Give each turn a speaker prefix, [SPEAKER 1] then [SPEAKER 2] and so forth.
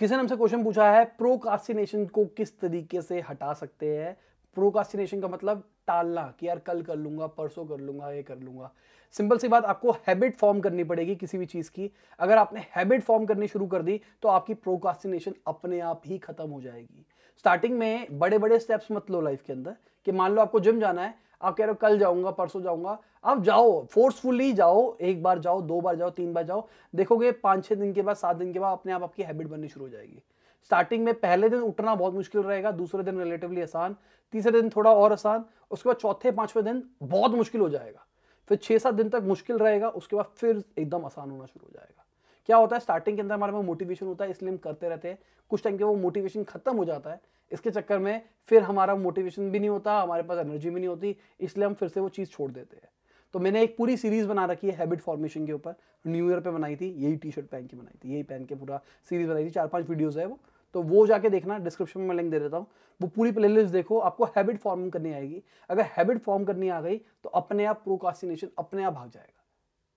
[SPEAKER 1] किसी ने हमसे क्वेश्चन पूछा है प्रोकास्टिनेशन को किस तरीके से हटा सकते हैं प्रोकास्टिनेशन का मतलब टालना कि यार कल कर लूंगा परसों कर लूंगा ये कर लूंगा सिंपल सी बात आपको हैबिट फॉर्म करनी पड़ेगी किसी भी चीज़ की अगर आपने हैबिट फॉर्म करनी शुरू कर दी तो आपकी प्रोकास्टिनेशन अपने आप ही खत्म हो जाएगी स्टार्टिंग में बड़े बड़े स्टेप्स मत लो लाइफ के अंदर कि मान लो आपको जिम जाना है आप कह रहे हो कल जाऊंगा परसों जाऊंगा आप जाओ फोर्सफुली जाओ एक बार जाओ दो बार जाओ तीन बार जाओ देखोगे पांच छह दिन के बाद सात दिन के बाद अपने आप आपकी हैबिट बननी शुरू हो जाएगी स्टार्टिंग में पहले दिन उठना बहुत मुश्किल रहेगा दूसरे दिन रिलेटिवली आसान तीसरे दिन थोड़ा और आसान उसके बाद चौथे पांचवें दिन बहुत मुश्किल हो जाएगा फिर छः सात दिन तक मुश्किल रहेगा उसके बाद फिर एकदम आसान होना शुरू हो जाएगा क्या होता है स्टार्टिंग के अंदर हमारे में मोटिवेशन होता है इसलिए हम करते रहते हैं कुछ टाइम के वो मोटिवेशन खत्म हो जाता है इसके चक्कर में फिर हमारा मोटिवेशन भी नहीं होता हमारे पास एनर्जी भी नहीं होती इसलिए हम फिर से वो चीज़ छोड़ देते हैं तो मैंने एक पूरी सीरीज बना रखी है हैबिट फॉर्मेशन के ऊपर न्यू ईयर पे बनाई थी यही टी शर्ट पहन के बनाई थी यही पहन के पूरा सीरीज बनाई थी चार पांच वीडियोस है वो तो वो जाके देखना डिस्क्रिप्शन में मैं लिंक दे देता हूँ वो पूरी प्लेलिस्ट देखो आपको हैबिट फॉर्म करनी आएगी अगर हैबिट फॉर्म करनी आ गई तो अपने आप प्रोकास्टिनेशन अपने आप भाग जाएगा